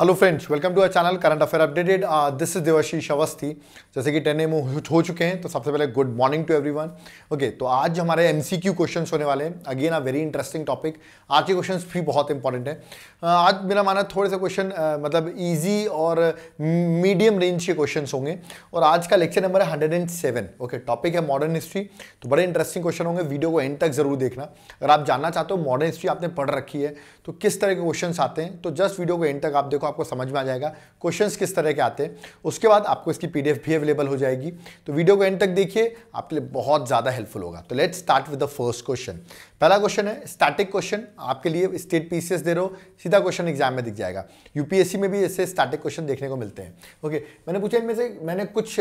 Hello friends welcome to our channel current affair updated this is Devashish Awasthi जैसे कि ten M हो चुके हैं तो सबसे पहले good morning to everyone okay तो आज हमारे एमसीक्यू क्वेश्चंस क्यू क्वेश्चन होने वाले हैं again a very interesting topic आज के क्वेश्चन भी बहुत इंपॉर्टेंट है uh, आज मेरा माना थोड़े से क्वेश्चन uh, मतलब ईजी और मीडियम रेंज के क्वेश्चन होंगे और आज का लेक्चर नंबर है hundred and seven okay topic है मॉडर्न हिस्ट्री तो बड़े इंटरेस्टिंग क्वेश्चन होंगे वीडियो को एंड तक जरूर देखना अगर आप जानना चाहते हो मॉडर्न हिस्ट्री आपने पढ़ रखी है तो किस तरह के क्वेश्चन आते हैं तो जस्ट वीडियो को एंड तक आप देखो आपको समझ में आ जाएगा क्वेश्चंस किस तरह के आते हैं उसके बाद आपको इसकी पीडीएफ भी अवेलेबल हो जाएगी तो वीडियो को एंड तक देखिए आपके लिए बहुत ज़्यादा हेल्पफुल होगा तो let's start with the first question पहला क्वेश्चन है स्टैटिक क्वेश्चन आपके लिए स्टेट पीसीएस दे रहे हो सीधा क्वेश्चन एग्जाम में दिख जाएगा यूपीएससी में भी ऐसे स्टैटिक क्वेश्चन देखने को मिलते हैं ओके मैंने पूछा इनमें से मैंने कुछ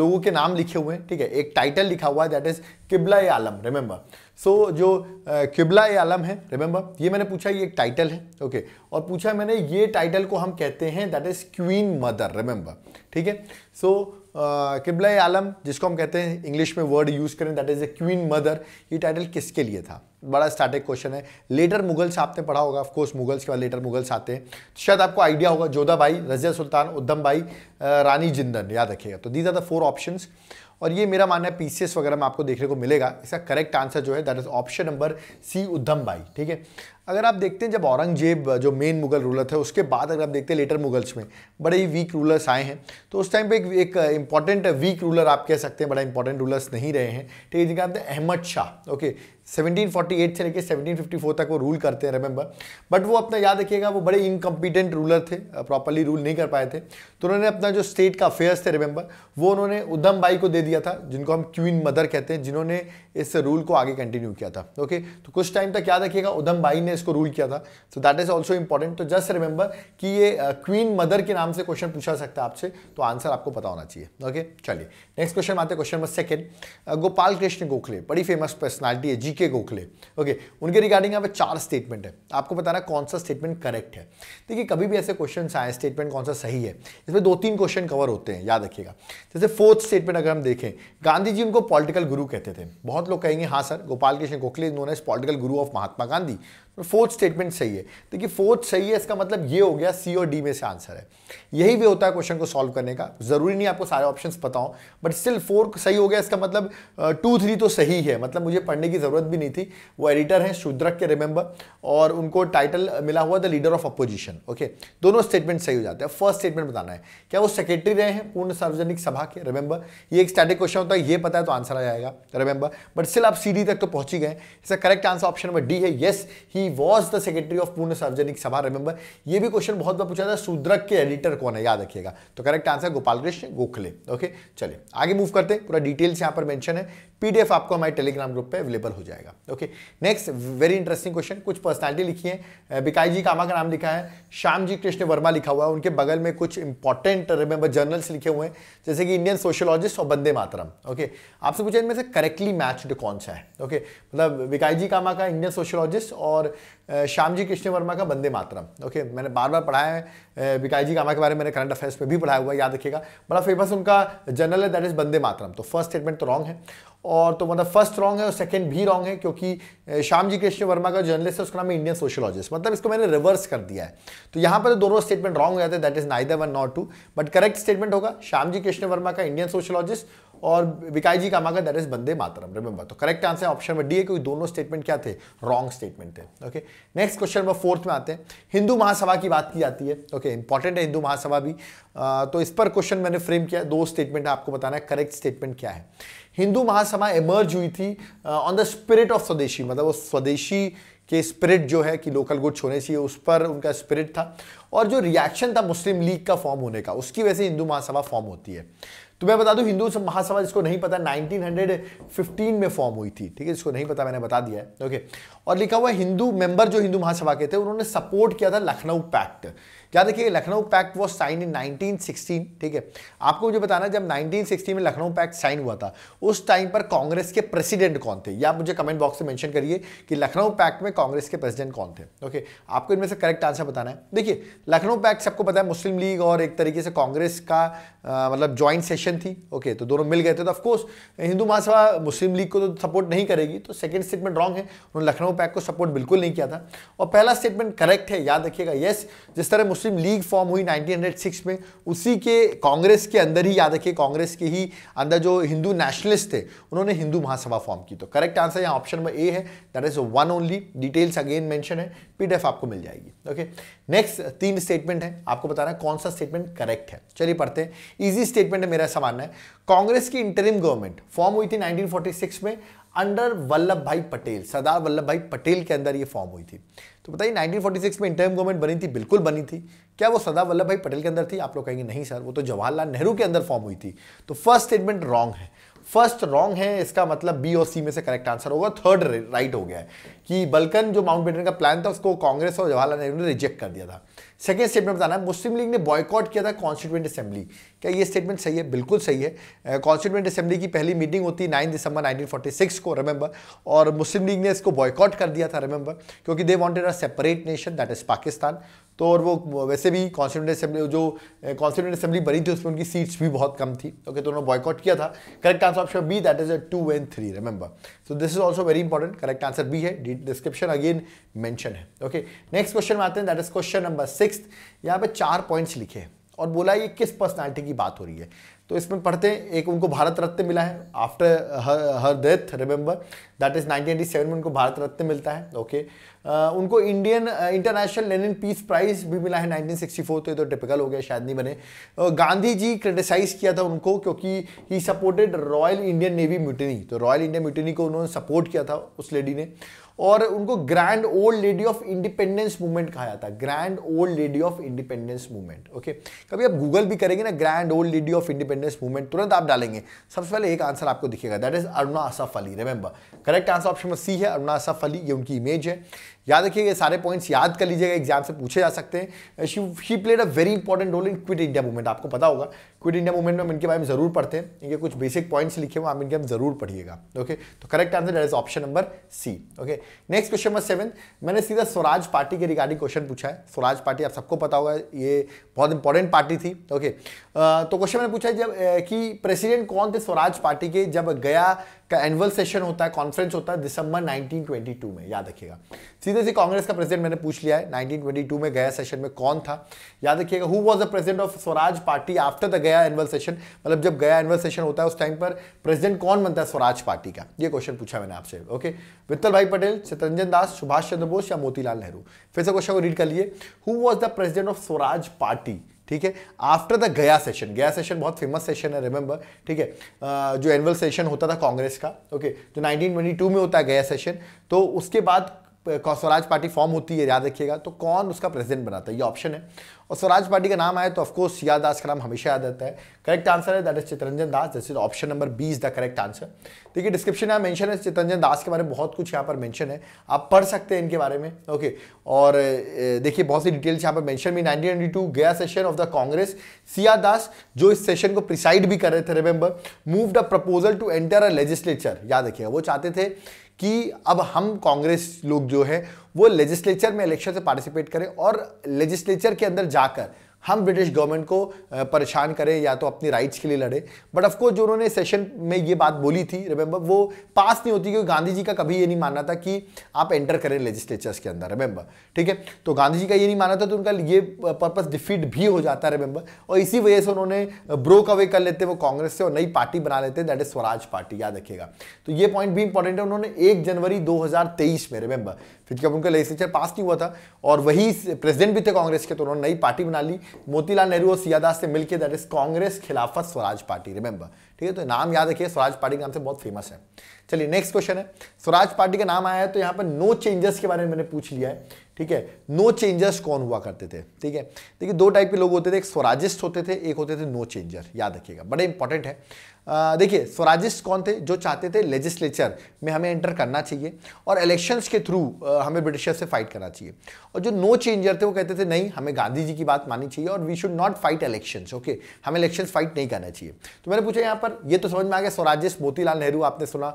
लोगों के नाम लिखे हुए हैं ठीक है एक टाइटल लिखा हुआ है दैट इज किबला आलम रिमेंबर सो so, जो किबला uh, आलम है रिमेंबर ये मैंने पूछा ये एक टाइटल है ओके okay. और पूछा मैंने ये टाइटल को हम कहते हैं that is queen mother remember ठीक है सो किबला आलम जिसको हम कहते हैं इंग्लिश में वर्ड यूज़ करें that is a queen mother ये टाइटल किसके लिए था बड़ा स्टार्टिक क्वेश्चन है लेटर मुगल्स आपने पढ़ा होगा ऑफ कोर्स मुगल्स के बाद लेटर मुगल्स आते हैं तो शायद आपको आइडिया होगा जोधा भाई रजिया सुल्तान उद्धम भाई रानी जिंदन याद रखिएगा तो these are the four option और ये मेरा मानना है पीसीएस वगैरह में आपको देखने को मिलेगा इसका करेक्ट आंसर जो है that is option number C Udham Bai ठीक है अगर आप देखते हैं जब औरंगजेब जो मेन मुगल रूलर थे उसके बाद अगर आप देखते हैं लेटर मुगल्स में बड़े ही वीक रूलर्स आए हैं तो उस टाइम पे एक एक इंपॉर्टेंट वीक रूलर आप कह सकते हैं बड़ा इंपॉर्टेंट रूलर्स नहीं रहे हैं ठीक है जिनका नाम अहमद शाह ओके 1748 से लेकर 1754 तक वो रूल करते हैं रिमेंबर बट वो अपना याद रखिएगा वो बड़े इनकम्पिटेंट रूलर थे प्रॉपरली रूल नहीं कर पाए थे तो उन्होंने अपना जो स्टेट का अफेयर्स थे रिमेंबर वो उन्होंने उधम बाई को दे दिया था जिनको हम क्वीन मदर कहते हैं जिन्होंने इस रूल को आगे कंटिन्यू किया था ओके okay? तो कुछ टाइम तक याद रखिएगा उधम बाई ने इसको रूल किया था so that is also important तो जस्ट रिमेंबर कि ये क्वीन uh, मदर के नाम से क्वेश्चन पूछा सकता है आपसे तो आंसर आपको पता होना चाहिए ओके चलिए नेक्स्ट क्वेश्चन आते हैं question number second Gopal Krishna Gokhale बड़ी फेमस पर्सनैलिटी है जी गोखले ओके okay? उनके रिगार्डिंग यहाँ पर चार स्टेटमेंट है आपको बताना कौन सा स्टेटमेंट करेक्ट है देखिए कभी भी ऐसे क्वेश्चन आए स्टेटमेंट कौन सा सही है इसमें दो तीन क्वेश्चन कवर होते हैं याद रखिएगा जैसे फोर्थ स्टेटमेंट अगर हम देखें गांधी जी उनको पॉलिटिकल गुरु कहते थे बहुत लोग कहेंगे हाँ सर गोपाल कृष्ण गोखले इन्होंने political guru of Mahatma Gandhi fourth statement सही है देखिए फोर्थ सही है इसका मतलब ये हो गया सी और डी में से आंसर है यही भी होता है क्वेश्चन को सॉल्व करने का जरूरी नहीं आपको सारे ऑप्शंस पता हो बट स्टिल फोर सही हो गया इसका मतलब टू uh, थ्री तो सही है मतलब मुझे पढ़ने की जरूरत भी नहीं थी वो एडिटर हैं शुद्रक के रिमेंबर और उनको टाइटल मिला हुआ the leader of opposition okay दोनों स्टेटमेंट सही हो जाते हैं फर्स्ट स्टेटमेंट बताना है क्या वो सेक्रेटरी रहे हैं पूर्ण सार्वजनिक सभा के रिमेंबर ये एक स्टैटिक क्वेश्चन होता है ये पता है तो आंसर आ जाएगा रिमेंबर बट स्टिल आप सी तक तो पहुंची गए इसका correct answer option number D है yes he he was the secretary of Poona Sarvajanik सभा रिमेंबर ये भी क्वेश्चन बहुत बार पूछा था सुद्रक के एडिटर कौन है याद रखिएगा तो correct answer Gopal Krishna Gokhale okay चलिए आगे मूव करते हैं पूरा डिटेल्स यहाँ पर मेंशन है पीडीएफ आपको हमारे टेलीग्राम ग्रुप पे अवेलेबल हो जाएगा okay next very interesting question कुछ पर्सनालिटी लिखी है बिकाई जी कामा का नाम लिखा है श्याम जी कृष्ण वर्मा लिखा हुआ है उनके बगल में कुछ इंपॉर्टेंट रिमेंबर जर्नल्स लिखे हुए हैं जैसे कि इंडियन सोशोलॉजिस्ट और बंदे मातरम ओके आपसे पूछा इनमें से करेक्टली मैच्ड कौन सा है ओके मतलब बिकाई जी कामा का इंडियन सोशोलॉजिस्ट और श्याम जी कृष्ण वर्मा का बंदे मातरम ओके मैंने बार बार पढ़ाया है विकाई जी कामा के बारे में मैंने करंट अफेयर्स पे भी पढ़ाया हुआ है याद रखिएगा बड़ा मतलब फेमस उनका जर्नल है दैट इज़ बंदे मातरम तो फर्स्ट स्टेटमेंट तो रॉन्ग है और तो मतलब फर्स्ट रॉन्ग है और सेकंड भी रॉन्ग है क्योंकि श्याम जी कृष्ण वर्मा का जर्नलिस्ट है उसका नाम है इंडियन सोशोलॉजिस्ट मतलब इसको मैंने रिवर्स कर दिया है तो यहाँ पर तो दोनों स्टेटमेंट रॉन्ग हो जाते हैं that is neither one not two but correct statement होगा श्याम जी कृष्ण वर्मा का इंडियन सोशोलॉजिस्ट और विकाई जी का मांगा that is Bande Mataram remember तो correct answer option number D है क्योंकि दोनों स्टेटमेंट क्या थे रॉन्ग स्टेटमेंट थे okay next question number fourth में आते हैं हिंदू महासभा की बात की जाती है ओके इंपॉर्टेंट है हिंदू महासभा भी आ, तो इस पर क्वेश्चन मैंने फ्रेम किया दो स्टेटमेंट आपको बताना है करेक्ट स्टेटमेंट क्या है हिंदू महासभा एमर्ज हुई थी ऑन द स्पिरिट ऑफ स्वदेशी मतलब वो स्वदेशी के स्पिरिट जो है कि लोकल गुड्स होने चाहिए उस पर उनका स्पिरिट था और जो रिएक्शन था मुस्लिम लीग का फॉर्म होने का उसकी वजह से हिंदू महासभा फॉर्म होती है तो मैं बता दूं हिंदू महासभा जिसको नहीं पता 1915 में फॉर्म हुई थी ठीक है जिसको नहीं पता मैंने बता दिया है ओके और लिखा हुआ हिंदू मेंबर जो हिंदू महासभा के थे उन्होंने सपोर्ट किया था लखनऊ पैक्ट क्या देखिए लखनऊ पैक्ट वो साइन इन 1916 ठीक है आपको मुझे बताना जब 1960 में लखनऊ पैक्ट साइन हुआ था उस टाइम पर कांग्रेस के प्रेसिडेंट कौन थे या आप मुझे कमेंट बॉक्स में मेंशन करिए कि लखनऊ पैक्ट में कांग्रेस के प्रेसिडेंट कौन थे ओके आपको इनमें से करेक्ट आंसर बताना है देखिए लखनऊ पैक्ट सबको पता है मुस्लिम लीग और एक तरीके से कांग्रेस का आ, मतलब ज्वाइंट सेशन थी ओके तो दोनों मिल गए थे तो of course Hindu Mahasabha Muslim league को तो सपोर्ट नहीं करेगी तो सेकेंड स्टेटमेंट रॉन्ग है उन्होंने लखनऊ पैक को सपोर्ट बिल्कुल नहीं किया था और पहला स्टेटमेंट करेक्ट है याद रखिएगा यस जिस तरह मुस्लिम लीग फॉर्म हुई 1906 में उसी के कांग्रेस के अंदर ही याद रखिए कांग्रेस के ही अंदर जो हिंदू नेशनलिस्ट थे उन्होंने हिंदू महासभा फॉर्म की तो करेक्ट आंसर यहाँ ऑप्शन नंबर ए है that is one only details again mention है पीडीएफ आपको मिल जाएगी ओके नेक्स्ट तीन स्टेटमेंट है आपको बताना है कौन सा स्टेटमेंट करेक्ट है चलिए पढ़ते हैं ईजी स्टेटमेंट है मेरा ऐसा मानना है कांग्रेस की इंटरिम गवर्नमेंट फॉर्म हुई थी 1946 में अंडर वल्लभ भाई पटेल सरदार वल्लभ भाई पटेल के अंदर ये फॉर्म हुई थी तो बताइए 1946 में इंटरम गवर्नमेंट बनी थी बिल्कुल बनी थी क्या वो सरदार वल्लभ भाई पटेल के अंदर थी आप लोग कहेंगे नहीं सर वो तो जवाहरलाल नेहरू के अंदर फॉर्म हुई थी तो फर्स्ट स्टेटमेंट रॉन्ग है फर्स्ट रॉन्ग है इसका मतलब बी और सी में से करेक्ट आंसर होगा थर्ड राइट हो गया है कि बल्कन जो माउंट बेटन का प्लान था उसको कांग्रेस और जवाहरलाल नेहरू ने रिजेक्ट कर दिया था सेकेंड स्टेटमेंट बताना है मुस्लिम लीग ने बॉयकॉट किया था कॉन्स्टिट्यूंट असेंबली क्या ये स्टेटमेंट सही है बिल्कुल सही है कॉन्स्टिट्यूंट असेंबली की पहली मीटिंग होती है नाइन दिसंबर 1946 को रिमेंबर और मुस्लिम लीग ने इसको बॉयकॉट कर दिया था रिमेंबर क्योंकि they wanted a separate nation that is Pakistan तो और वो वैसे भी कॉन्स्टिट्यूंट असेंबली जो कॉन्स्टिट्यूंट असेंबली बनी थी उसमें उनकी सीट्स भी बहुत कम थी ओके तो उन्होंने बॉयकॉट किया था correct answer option B that is a two and three remember so this is also very important correct answer B है डिस्क्रिप्शन अगेन मैंशन है ओके नेक्स्ट क्वेश्चन में आते हैं that is question number six यहाँ पे चार points लिखे हैं और बोला ये किस पर्सनैलिटी की बात हो रही है तो इसमें पढ़ते हैं एक उनको भारत रत्न मिला है after her death remember that is 1987 में उनको भारत रत्न मिलता है ओके okay. uh, उनको Indian international Lenin peace prize भी मिला है 1964 तो ये तो टिपिकल हो गया शायद नहीं बने गांधी जी क्रिटिसाइज किया था उनको क्योंकि he supported royal Indian navy mutiny तो रॉयल इंडियन म्यूटनी को उन्होंने सपोर्ट किया था उस लेडी ने और उनको grand old lady of independence movement कहा जाता है grand old lady of independence movement okay कभी आप गूगल भी करेंगे ना grand old lady of independence movement तुरंत आप डालेंगे सबसे पहले एक आंसर आपको दिखेगा that is Aruna Asaf Ali remember correct answer option C है अरुणा आसफ अली ये उनकी इमेज है याद रखिए ये सारे पॉइंट्स याद कर लीजिएगा एग्जाम से पूछे जा सकते हैं she he played a very important role in quit India movement आपको पता होगा क्विट इंडिया मूवमेंट में हम इनके बारे में जरूर पढ़ते हैं इनके कुछ बेसिक पॉइंट्स लिखे हुए आप इनके हम जरूर पढ़िएगा ओके तो correct answer that is option number C okay next question number seven मैंने सीधा स्वराज पार्टी के रिगार्डिंग क्वेश्चन पूछा है स्वराज पार्टी आप सबको पता होगा ये बहुत इंपॉर्टेंट पार्टी थी ओके okay. uh, तो क्वेश्चन मैंने पूछा है जब uh, कि प्रेसिडेंट कौन थे स्वराज पार्टी के जब गया का एनुअल सेशन होता है कॉन्फ्रेंस होता है दिसंबर 1922 में याद रखिएगा सीधे से कांग्रेस का प्रेसिडेंट मैंने पूछ लिया है 1922 में गया सेशन में कौन था याद रखिएगा who was the president of Swaraj party after the Gaya annual session मतलब जब गया एनुअल सेशन होता है उस टाइम पर प्रेसिडेंट कौन बनता है स्वराज पार्टी का ये क्वेश्चन पूछा मैंने आपसे ओके वित्तल भाई पटेल चितरंजन दास सुभाष चंद्र बोस या मोतीलाल नेहरू फिर से क्वेश्चन को रीड कर लिए who was the president of Swaraj party ठीक है after the Gaya session Gaya session बहुत फेमस सेशन है रिमेंबर ठीक है uh, जो एनुअल सेशन होता था कांग्रेस का ओके जो 1922 में होता है गया सेशन तो उसके बाद स्वराज पार्टी फॉर्म होती है याद रखिएगा तो कौन उसका प्रेसिडेंट बनाता है ये ऑप्शन है और स्वराज पार्टी का नाम आए तो ऑफकोर्स सिया दास का नाम हमेशा याद रहता है करेक्ट आंसर है that is Chittaranjan Das this is option number B is the correct answer देखिए डिस्क्रिप्शन में मेंशन है चितरंजन दास के बारे में बहुत कुछ यहाँ पर मैंशन है आप पढ़ सकते हैं इनके बारे में ओके और देखिए बहुत सी डिटेल्स यहाँ पर मैंशन भी nineteen Gaya session of the Congress सिया दास जो इस सेशन को प्रिसाइड भी कर रहे थे remember move the proposal to enter a legislature याद रखिएगा वो चाहते थे कि अब हम कांग्रेस लोग जो है वो लेजिस्लेचर में इलेक्शन से पार्टिसिपेट करें और लेजिस्लेचर के अंदर जाकर हम ब्रिटिश गवर्नमेंट को परेशान करें या तो अपनी राइट्स के लिए लड़े बट ऑफकोर्स जो उन्होंने सेशन में ये बात बोली थी रिमेंबर वो पास नहीं होती क्योंकि गांधी जी का कभी ये नहीं मानना था कि आप एंटर करें लेजिस्लेचर्स के अंदर रिमेंबर ठीक है तो गांधी जी का ये नहीं माना था तो उनका ये पर्पस डिफीट भी हो जाता है रिमेंबर और इसी वजह से उन्होंने ब्रोक अवे कर लेते वो कांग्रेस से और नई पार्टी बना लेते दैट इज स्वराज पार्टी याद रखिएगा तो ये पॉइंट भी इंपॉर्टेंट है उन्होंने एक जनवरी दो में रिमेंबर फिर जब उनका लेजिस्लेचर पास नहीं हुआ था और वही प्रेसिडेंट भी थे कांग्रेस के तो उन्होंने नई पार्टी बना ली मोतीलाल नेहरू और सियादास से मिलकर दैट इज कांग्रेस खिलाफत स्वराज पार्टी रिमेंबर ठीक है तो नाम याद रखिए स्वराज पार्टी के नाम से बहुत फेमस है चलिए नेक्स्ट क्वेश्चन है स्वराज पार्टी का नाम आया है तो यहाँ पर नो चेंजेस के बारे में मैंने पूछ लिया है ठीक है नो चेंजर्स कौन हुआ करते थे ठीक है देखिए दो टाइप के लोग होते थे एक स्वराजिस्ट होते थे एक होते थे नो चेंजर याद रखिएगा बड़े इंपॉर्टेंट है देखिए स्वराजिस्ट कौन थे जो चाहते थे लेजिस्लेचर में हमें एंटर करना चाहिए और इलेक्शंस के थ्रू हमें ब्रिटिशर्स से फाइट करना चाहिए और जो नो चेंजर थे वो कहते थे नहीं हमें गांधी जी की बात माननी चाहिए और we should not fight elections okay हमें इलेक्शंस फाइट नहीं करना चाहिए तो मैंने पूछा यहाँ पर पर यह तो समझ में आ गया स्वराज्य मोतीलाल नेहरू आपने सुना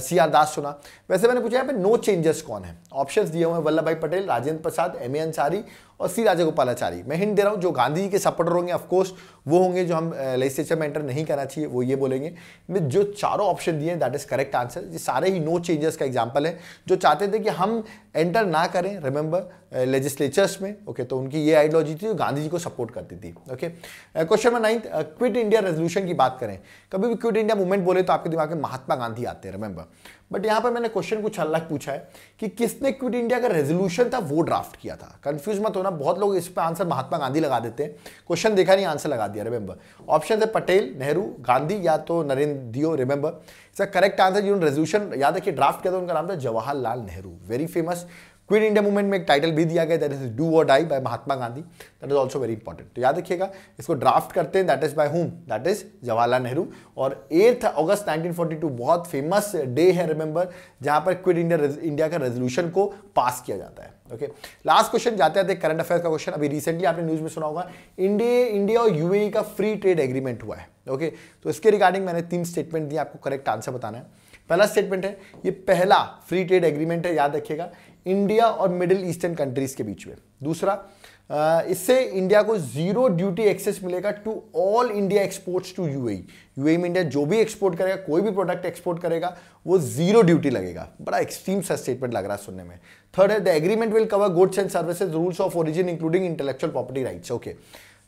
सी आर दास सुना वैसे मैंने पूछा यहाँ पे नो चेंजेस कौन है ऑप्शंस दिए हुए हैं वल्लभ भाई पटेल राजेंद्र प्रसाद एम ए अंसारी और सी राजागोपालाचारी मैं हिंट दे रहा हूँ जो गांधी जी के सपोर्टर होंगे ऑफकोर्स वो होंगे जो हम लेजिस्लेचर में एंटर नहीं करना चाहिए वो ये बोलेंगे जो चारों ऑप्शन दिए हैं दैट इज़ करेक्ट आंसर ये सारे ही नो चेंजेस का एग्जाम्पल है जो चाहते थे कि हम एंटर ना करें रिमेंबर लेजिस्लेचर्स में ओके तो उनकी ये आइडियोलॉजी थी जो गांधी जी को सपोर्ट करती थी okay question number ninth quit India resolution की बात करें कभी भी क्विट इंडिया मूवमेंट बोले तो आपके दिमाग में महात्मा गांधी आते हैं रिमेंबर remember. बट यहां पर मैंने क्वेश्चन कुछ अलग पूछा है कि किसने क्विट इंडिया का रेजोल्यूशन था वो ड्राफ्ट किया था कंफ्यूज मत होना बहुत लोग इस पर आंसर महात्मा गांधी लगा देते हैं क्वेश्चन देखा नहीं आंसर लगा दिया रिमेंबर ऑप्शन है पटेल नेहरू गांधी या तो नरेंद्र दियो रिमेंबर इसका करेक्ट आंसर जिन्होंने रेजोल्यूशन याद रखिए ड्राफ्ट किया था उनका नाम था Jawaharlal Nehru very famous quit India movement में एक टाइटल भी दिया गया दैट इज डू और die by Mahatma Gandhi that is also very important तो याद रखिएगा इसको ड्राफ्ट करते हैं that is by home that is Jawaharlal Nehru और एट्थ अगस्त 1942 बहुत फेमस डे है रिमेंबर जहां पर क्विट इंडिया इंडिया का रेजोल्यूशन को पास किया जाता है ओके लास्ट क्वेश्चन जाते हैं करंट अफेयर का क्वेश्चन अभी रिसेंटली आपने न्यूज में सुना होगा इंडिया इंडिया और यूएई e का फ्री ट्रेड एग्रीमेंट हुआ है ओके तो इसके रिगार्डिंग मैंने तीन स्टेटमेंट दिए आपको करेक्ट आंसर बताना है पहला स्टेटमेंट है ये पहला फ्री ट्रेड एग्रीमेंट है याद रखिएगा इंडिया और मिडिल ईस्टर्न कंट्रीज के बीच में दूसरा इससे इंडिया को जीरो ड्यूटी एक्सेस मिलेगा to all India exports to UAE UAE में इंडिया जो भी एक्सपोर्ट करेगा कोई भी प्रोडक्ट एक्सपोर्ट करेगा वो जीरो ड्यूटी लगेगा बड़ा एक्सट्रीम सा स्टेटमेंट लग रहा है सुनने में थर्ड है the agreement will cover goods and services rules of origin including intellectual property rights okay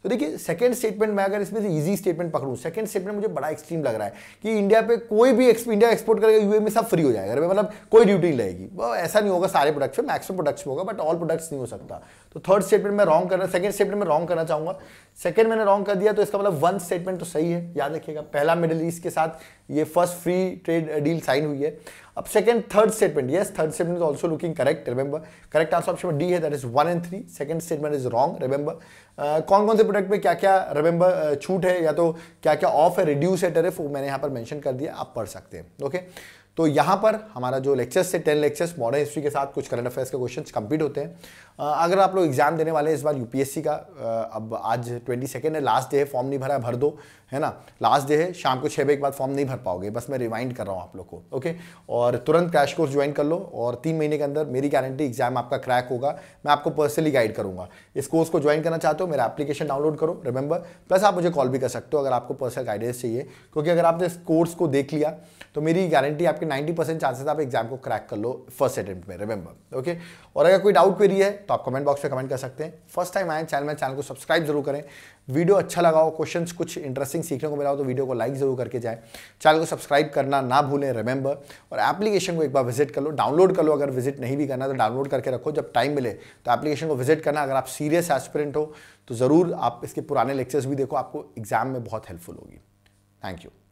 तो देखिए सेकंड स्टेटमेंट मैं अगर इसमें से इजी स्टेटमेंट पकड़ूँ सेकंड स्टेटमेंट मुझे बड़ा एक्सट्रीम लग रहा है कि इंडिया पे कोई भी इंडिया एक्सपोर्ट करेगा यूए में सब फ्री हो जाएगा मतलब कोई ड्यूटी नहीं लगेगी ऐसा नहीं होगा सारे प्रोडक्ट्स में मैक्सिमम प्रोडक्ट्स में होगा बट ऑल प्रोडक्ट्स नहीं हो सकता तो थर्ड स्टेटमेंट में रॉन्ग करना सेकंड स्टेटमेंट में रॉन्ग करना चाहूंगा सेकंड मैंने रॉन्ग कर दिया तो इसका मतलब वन स्टेटमेंट तो सही है याद रखिएगा पहला मिडिल ईस्ट के साथ ये first free trade deal sign हुई है अब second third statement yes third statement is also looking correct remember correct answer option D है that is one and three second statement is wrong remember कौन कौन से प्रोडक्ट में क्या क्या रिमेंबर छूट है या तो क्या क्या ऑफ है रिड्यूस है टेरिफ वो मैंने यहाँ पर मैंशन कर दिया आप पढ़ सकते हैं ओके okay? तो यहाँ पर हमारा जो लेक्चर्स से टेन लेक्चर्स मॉडर्न हिस्ट्री के साथ कुछ करंट अफेयर्स के क्वेश्चंस कंप्लीट होते हैं अगर आप लोग एग्जाम देने वाले इस बार यूपीएससी का अब आज ट्वेंटी सेकेंड है लास्ट डे है फॉर्म नहीं भरा है भर दो है ना लास्ट डे है शाम को छः बजे के बाद फॉर्म नहीं भर पाओगे बस मैं रिमाइंड कर रहा हूँ आप लोग को ओके और तुरंत क्रैश कोर्स ज्वाइन कर लो और तीन महीने के अंदर मेरी गारंटी एग्जाम आपका क्रैक होगा मैं आपको पर्सनली गाइड करूँगा इस कोर्स को ज्वाइन करना चाहते हो मेरा एप्लीकेशन डाउनलोड करो रिमेंबर प्लस आप मुझे कॉल भी कर सकते हो अगर आपको पर्सनल गाइडेंस चाहिए क्योंकि अगर आपने इस कोर्स को देख लिया तो मेरी गारंटी आपके आपके 90 परसेंट चांसेस आप एग्जाम को क्रैक कर लो फर्स्ट अटेम्प्ट में रिमेंबर ओके और अगर कोई डाउट क्वेरी है तो आप कमेंट बॉक्स में कमेंट कर सकते हैं फर्स्ट टाइम आए चैनल में चैनल को सब्सक्राइब जरूर करें वीडियो अच्छा लगाओ क्वेश्चन कुछ इंटरेस्टिंग सीखने को मिला हो तो वीडियो को लाइक जरूर करके जाए चैनल को सब्सक्राइब करना ना भूलें रिमेंबर और एप्लीकेशन को एक बार विजिट कर लो डाउनलोड कर लो अगर विजिट नहीं भी करना तो डाउनलोड करके रखो जब टाइम मिले तो एप्लीकेशन को विजिट करना अगर आप सीरियस एस्पिरेंट हो तो ज़रूर आप इसके पुराने लेक्चर्स भी देखो आपको एग्जाम में बहुत हेल्पफुल होगी थैंक यू